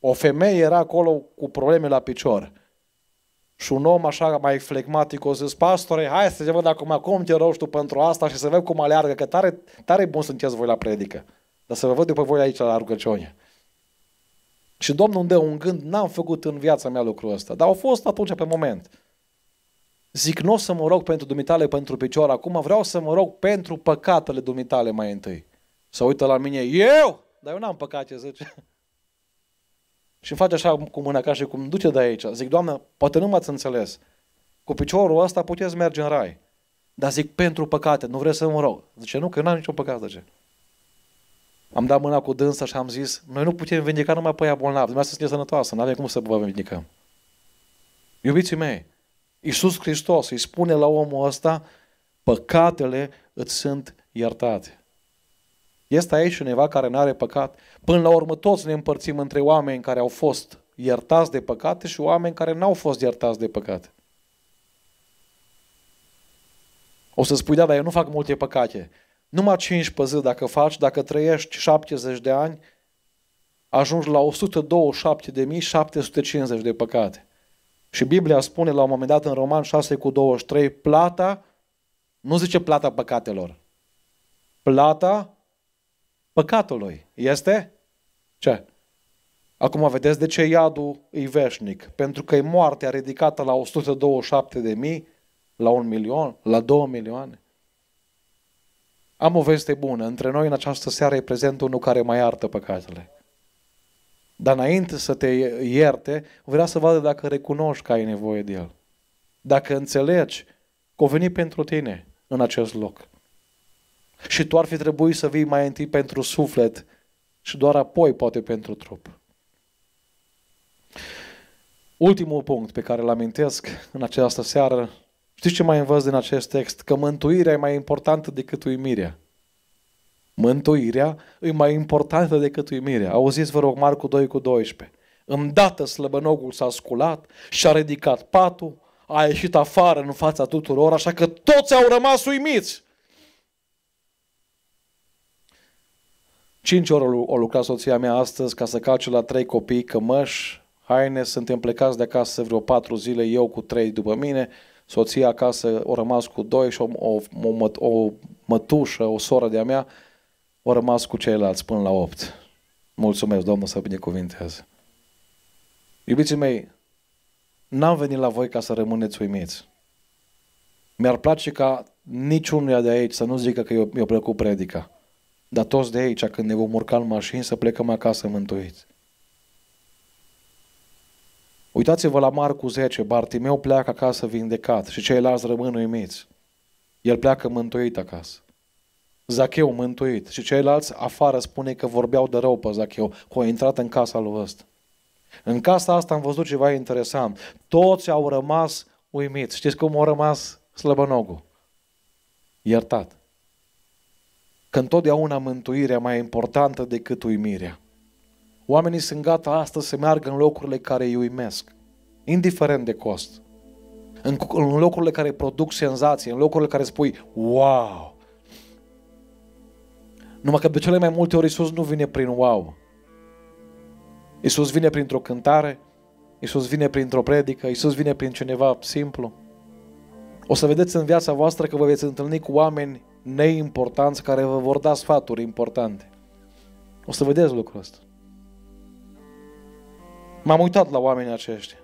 o femeie era acolo cu probleme la picior. Și un om așa mai flegmatic o zis, pastore, hai să te văd acum cum te rogi tu pentru asta și să vedem cum aleargă, că tare, tare bun sunteți voi la predică. Dar să vă văd după voi aici la rugăciune. Și Domnul îmi dă un gând, n-am făcut în viața mea lucrul ăsta, dar au fost atunci pe moment. Zic, nu o să mă rog pentru dumitale, pentru picior acum, vreau să mă rog pentru păcatele dumitale mai întâi. Să uită la mine, eu, dar eu n-am păcat ce zice. și face așa cu mâna ca și cum duce de aici. Zic, Doamne, poate nu m-ați înțeles. Cu piciorul ăsta puteți merge în rai. Dar zic, pentru păcate, nu vreți să mă rog. Zice, nu, că n-am niciun păcat, zice am dat mâna cu dânsa și am zis, noi nu putem vindeca numai pe ea bolnavă, dumneavoastră sunteți sănătoasă, nu avem cum să vă vindicăm. Iubiții mei, Iisus Hristos îi spune la omul ăsta, păcatele îți sunt iertate. Este aici cineva care nu are păcat? Până la urmă toți ne împărțim între oameni care au fost iertați de păcate și oameni care n-au fost iertați de păcate. O să spui, da, dar eu nu fac multe păcate. Numai 5 pe zi dacă faci, dacă trăiești 70 de ani, ajungi la 127.750 de păcate. Și Biblia spune la un moment dat în Roman 6 cu 23, plata, nu zice plata păcatelor, plata păcatului. Este? Ce? Acum vedeți de ce iadul e veșnic. Pentru că e moartea ridicată la 127.000, de mii, la un milion, la 2 milioane. Am o veste bună. Între noi în această seară e prezent unul care mai iartă păcatele. Dar înainte să te ierte, vrea să vadă dacă recunoști că ai nevoie de el. Dacă înțelegi că o veni pentru tine în acest loc. Și tu ar fi trebuit să vii mai întâi pentru suflet și doar apoi poate pentru trup. Ultimul punct pe care îl amintesc în această seară Știți ce mai învăț din acest text? Că mântuirea e mai importantă decât uimirea. Mântuirea e mai importantă decât uimirea. Auziți, vă rog, Marcu 2 cu 12. Îndată slăbănogul s-a sculat și a ridicat patul, a ieșit afară în fața tuturor, așa că toți au rămas uimiți. Cinci ore o lucra soția mea astăzi ca să calce la trei copii cămăși, haine, suntem plecați de acasă vreo patru zile, eu cu trei după mine, soția acasă, o rămas cu doi și o, o, o, o mătușă, o soră de-a mea, o rămas cu ceilalți până la opt. Mulțumesc, Domnul, să binecuvinteze. Iubiții mei, n-am venit la voi ca să rămâneți uimiți. Mi-ar place ca niciunul de aici să nu zică că eu, eu plăcut predica. Dar toți de aici, când ne vom urca în mașini, să plecăm acasă mântuiți. Uitați-vă la Marcu 10, Bartimeu pleacă acasă vindecat și ceilalți rămân uimiți. El pleacă mântuit acasă. Zacheu mântuit și ceilalți afară spune că vorbeau de rău pe Zacheu, că a intrat în casa lui ăsta. În casa asta am văzut ceva interesant. Toți au rămas uimiți. Știți cum au rămas slăbănogul? Iertat. Că întotdeauna mântuirea mai importantă decât uimirea. Oamenii sunt gata astăzi să meargă în locurile care îi uimesc, indiferent de cost. În, în locurile care produc senzație, în locurile care spui, wow! Numai că de cele mai multe ori Isus nu vine prin wow. Isus vine printr-o cântare, Isus vine printr-o predică, Isus vine prin cineva simplu. O să vedeți în viața voastră că vă veți întâlni cu oameni neimportanți care vă vor da sfaturi importante. O să vedeți lucrul ăsta. M-am uitat la oamenii aceștia.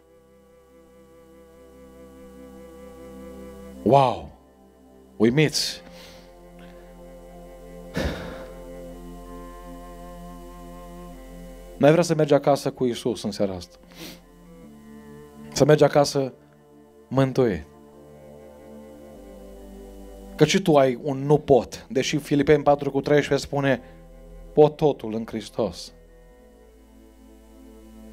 Wow! Uimiți! N-ai vrea să mergi acasă cu Isus în seara asta. Să mergi acasă mântuie. Că și tu ai un nu pot, deși Filipeni 4 cu 13 spune pot totul în Hristos.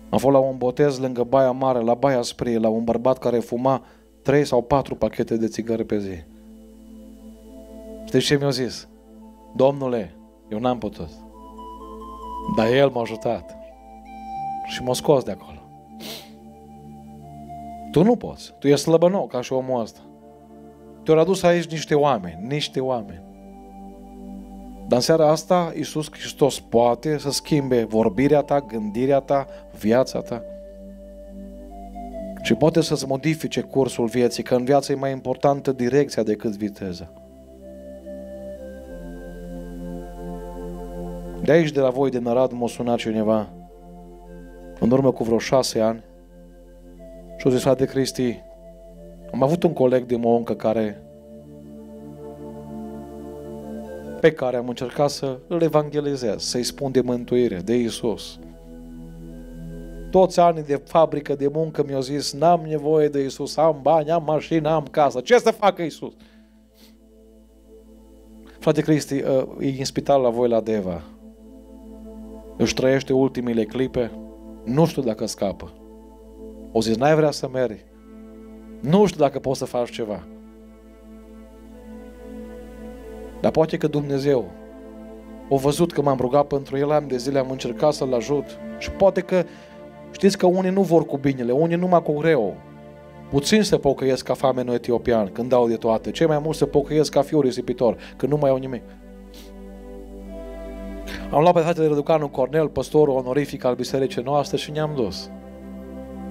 Am fost la un botez lângă Baia Mare, la Baia Spre, la un bărbat care fuma 3 sau 4 pachete de țigări pe zi. Știți ce mi-a zis? Domnule, eu n-am putut. Dar el m-a ajutat. Și m-a scos de acolo. Tu nu poți. Tu ești slăbănou ca și omul ăsta. Te-au adus aici niște oameni, niște oameni. Dar în seara asta, Iisus Hristos poate să schimbe vorbirea ta, gândirea ta, viața ta. Și poate să-ți modifice cursul vieții, că în viață e mai importantă direcția decât viteza. De aici, de la voi, din Arad, m-a sunat cineva în urmă cu vreo șase ani și o zis, de Cristi, am avut un coleg de muncă care pe care am încercat să îl evanghelizez, să-i spun de mântuire, de Isus. Toți ani de fabrică, de muncă mi-au zis, n-am nevoie de Isus, am bani, am mașină, am casă. Ce să facă Isus? Frate Cristi, ă, e în spital la voi la Deva. Își trăiește ultimile clipe. Nu știu dacă scapă. O zis, n-ai vrea să meri? Nu știu dacă poți să faci ceva. Dar poate că Dumnezeu o văzut că m-am rugat pentru el, am de zile am încercat să-l ajut și poate că știți că unii nu vor cu binele, unii numai cu greu. Puțin se pocăiesc ca famenul etiopian când dau de toate. Cei mai mulți se pocăiesc ca fiul risipitor când nu mai au nimic. Am luat pe fratele Răducanu Cornel, păstorul onorific al bisericii noastre și ne-am dus.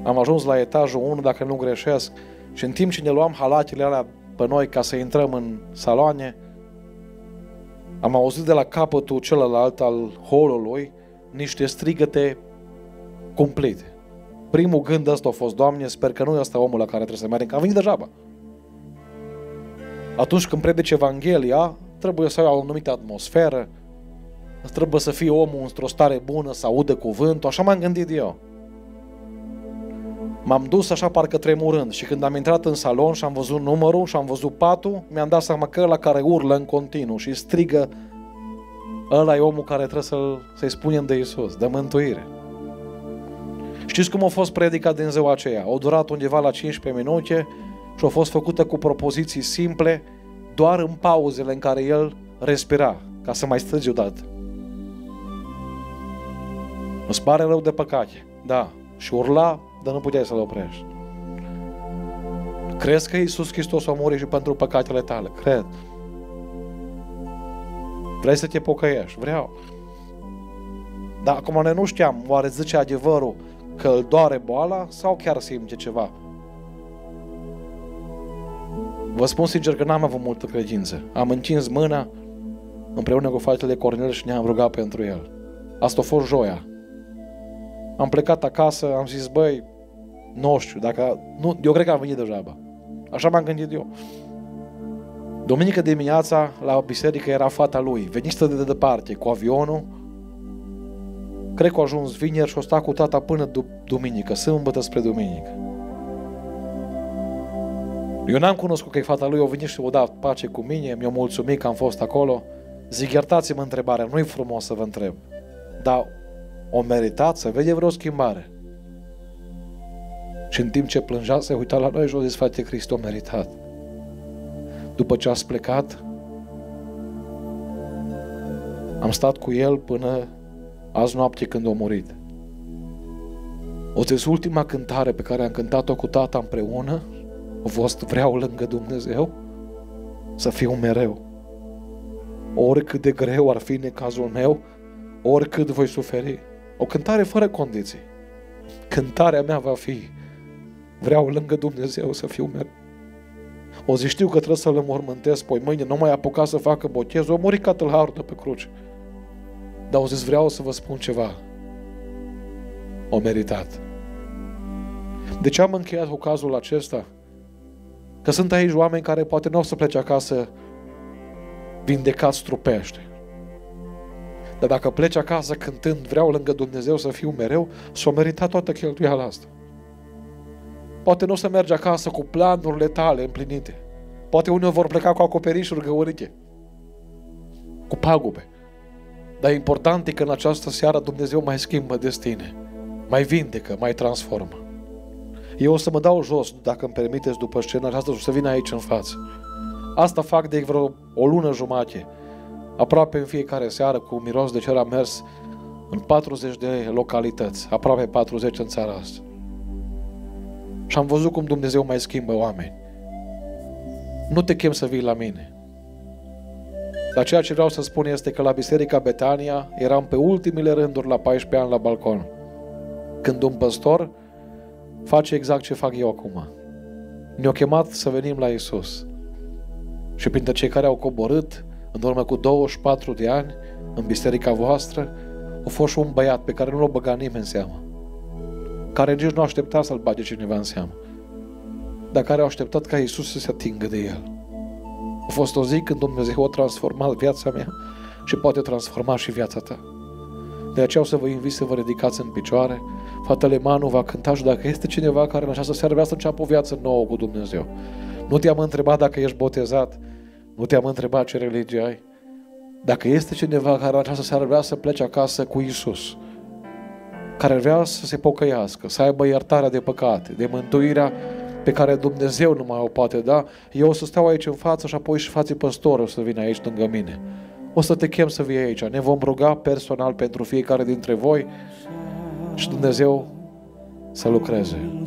Am ajuns la etajul 1, dacă nu greșesc, și în timp ce ne luam halatele alea pe noi ca să intrăm în saloane, am auzit de la capătul celălalt al holului niște strigăte complete. Primul gând ăsta a fost, Doamne, sper că nu e ăsta omul la care trebuie să mergem, că am venit degeaba. Atunci când predici Evanghelia, trebuie să ai o anumită atmosferă, trebuie să fie omul într-o stare bună, să audă cuvântul, așa m-am gândit eu. M-am dus așa parcă tremurând și când am intrat în salon și am văzut numărul și am văzut patul, mi-am dat seama că la care urlă în continuu și strigă ăla e omul care trebuie să-l, să-i spunem de Isus, de mântuire. Știți cum a fost predica din ziua aceea? O durat undeva la 15 minute și a fost făcută cu propoziții simple, doar în pauzele în care el respira, ca să mai strige odată. Îți pare rău de păcate, da, și urla dar nu puteai să-l oprești. Crezi că Iisus Hristos a murit și pentru păcatele tale? Cred. Vrei să te pocăiești? Vreau. Dar acum noi nu știam, oare zice adevărul că îl doare boala sau chiar simte ceva? Vă spun sincer că n-am avut multă credință. Am întins mâna împreună cu fratele Cornel și ne-am rugat pentru el. Asta a fost joia. Am plecat acasă, am zis, băi, nu știu, dacă, nu, eu cred că am venit degeaba. Așa m-am gândit eu. Duminică dimineața, la biserică, era fata lui, venistă de departe, cu avionul. Cred că a ajuns vineri și o sta cu tata până duminică, sâmbătă spre duminică. Eu n-am cunoscut că e fata lui, o venit și o dat pace cu mine, mi-o mulțumit că am fost acolo. Zic, iertați-mă întrebarea, nu-i frumos să vă întreb, dar o meritați să vede vreo schimbare. Și în timp ce plângea, se uita la noi și a zis, frate Cristo, meritat. După ce ați plecat, am stat cu el până azi noapte când a murit. O zis ultima cântare pe care am cântat-o cu tata împreună, a fost Vreau lângă Dumnezeu să fiu mereu. Oricât de greu ar fi în cazul meu, oricât voi suferi. O cântare fără condiții. Cântarea mea va fi Vreau lângă Dumnezeu să fiu mereu. O zi știu că trebuie să-l înmormântez, poi mâine nu mai apuca să facă botez, o muri ca tâlharul de pe cruce. Dar o zis, vreau să vă spun ceva. O meritat. De ce am încheiat cu cazul acesta? Că sunt aici oameni care poate nu o să plece acasă vindecați trupește. Dar dacă pleci acasă cântând, vreau lângă Dumnezeu să fiu mereu, s-o merita toată cheltuiala asta. Poate nu o să mergi acasă cu planurile tale împlinite. Poate unii vor pleca cu acoperișuri găurite, cu pagube. Dar important e că în această seară Dumnezeu mai schimbă destine, mai vindecă, mai transformă. Eu o să mă dau jos, dacă îmi permiteți, după scenă, asta o să vin aici în față. Asta fac de vreo o lună jumate, aproape în fiecare seară, cu miros de cer am mers în 40 de localități, aproape 40 în țara asta. Și am văzut cum Dumnezeu mai schimbă oameni. Nu te chem să vii la mine. Dar ceea ce vreau să spun este că la Biserica Betania eram pe ultimile rânduri la 14 ani la balcon. Când un păstor face exact ce fac eu acum. Ne-a chemat să venim la Isus. Și printre cei care au coborât, în urmă cu 24 de ani, în biserica voastră, a fost un băiat pe care nu l-a băgat nimeni în seamă care nici nu aștepta să-l bage cineva în seamă, dar care au așteptat ca Isus să se atingă de el. A fost o zi când Dumnezeu a transformat viața mea și poate transforma și viața ta. De aceea o să vă invit să vă ridicați în picioare. Fatele Manu va cânta și dacă este cineva care în această seară vrea să înceapă o viață nouă cu Dumnezeu. Nu te-am întrebat dacă ești botezat, nu te-am întrebat ce religie ai. Dacă este cineva care în această seară vrea să plece acasă cu Isus, care vrea să se pocăiască, să aibă iertarea de păcate, de mântuirea pe care Dumnezeu nu mai o poate da, eu o să stau aici în față și apoi și fații păstori o să vină aici lângă mine. O să te chem să vii aici. Ne vom ruga personal pentru fiecare dintre voi și Dumnezeu să lucreze.